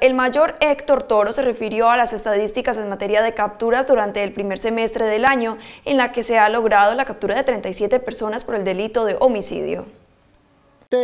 El mayor Héctor Toro se refirió a las estadísticas en materia de capturas durante el primer semestre del año, en la que se ha logrado la captura de 37 personas por el delito de homicidio.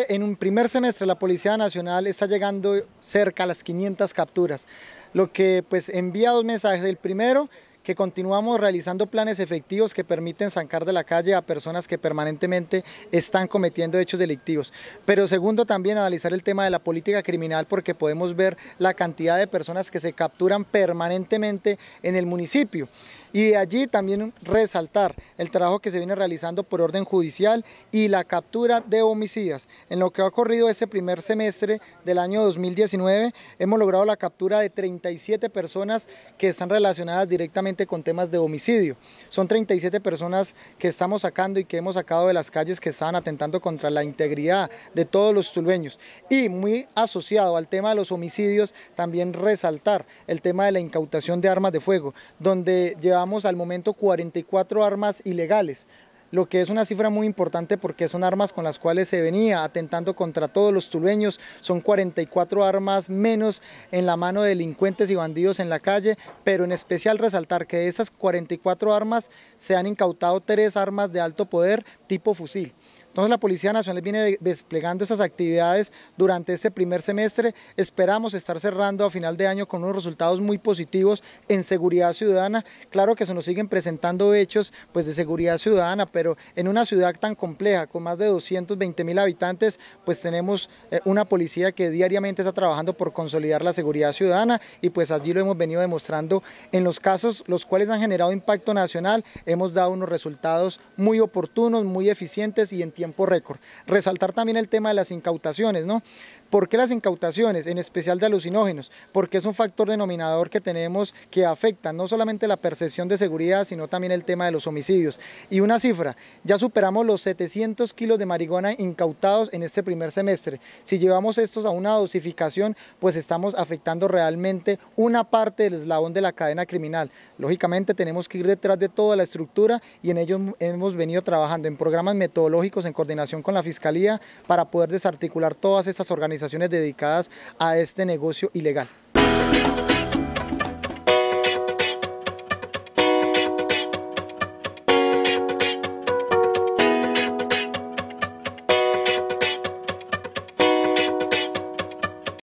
En un primer semestre la Policía Nacional está llegando cerca a las 500 capturas, lo que pues envía dos mensajes. El primero que continuamos realizando planes efectivos que permiten sacar de la calle a personas que permanentemente están cometiendo hechos delictivos. Pero segundo, también analizar el tema de la política criminal porque podemos ver la cantidad de personas que se capturan permanentemente en el municipio y de allí también resaltar el trabajo que se viene realizando por orden judicial y la captura de homicidas. En lo que ha ocurrido este primer semestre del año 2019 hemos logrado la captura de 37 personas que están relacionadas directamente con temas de homicidio. Son 37 personas que estamos sacando y que hemos sacado de las calles que estaban atentando contra la integridad de todos los tulueños. Y muy asociado al tema de los homicidios, también resaltar el tema de la incautación de armas de fuego, donde llevamos al momento 44 armas ilegales lo que es una cifra muy importante porque son armas con las cuales se venía atentando contra todos los tulueños, son 44 armas menos en la mano de delincuentes y bandidos en la calle, pero en especial resaltar que de esas 44 armas se han incautado tres armas de alto poder tipo fusil. Entonces la Policía Nacional viene desplegando esas actividades durante este primer semestre. Esperamos estar cerrando a final de año con unos resultados muy positivos en seguridad ciudadana. Claro que se nos siguen presentando hechos pues, de seguridad ciudadana, pero en una ciudad tan compleja, con más de 220 mil habitantes, pues tenemos eh, una policía que diariamente está trabajando por consolidar la seguridad ciudadana y pues allí lo hemos venido demostrando en los casos los cuales han generado impacto nacional. Hemos dado unos resultados muy oportunos, muy eficientes y en tiempo récord. Resaltar también el tema de las incautaciones, ¿no? ¿Por qué las incautaciones, en especial de alucinógenos? Porque es un factor denominador que tenemos que afecta no solamente la percepción de seguridad, sino también el tema de los homicidios. Y una cifra, ya superamos los 700 kilos de marihuana incautados en este primer semestre. Si llevamos estos a una dosificación, pues estamos afectando realmente una parte del eslabón de la cadena criminal. Lógicamente tenemos que ir detrás de toda la estructura y en ello hemos venido trabajando en programas metodológicos en coordinación con la Fiscalía para poder desarticular todas estas organizaciones dedicadas a este negocio ilegal.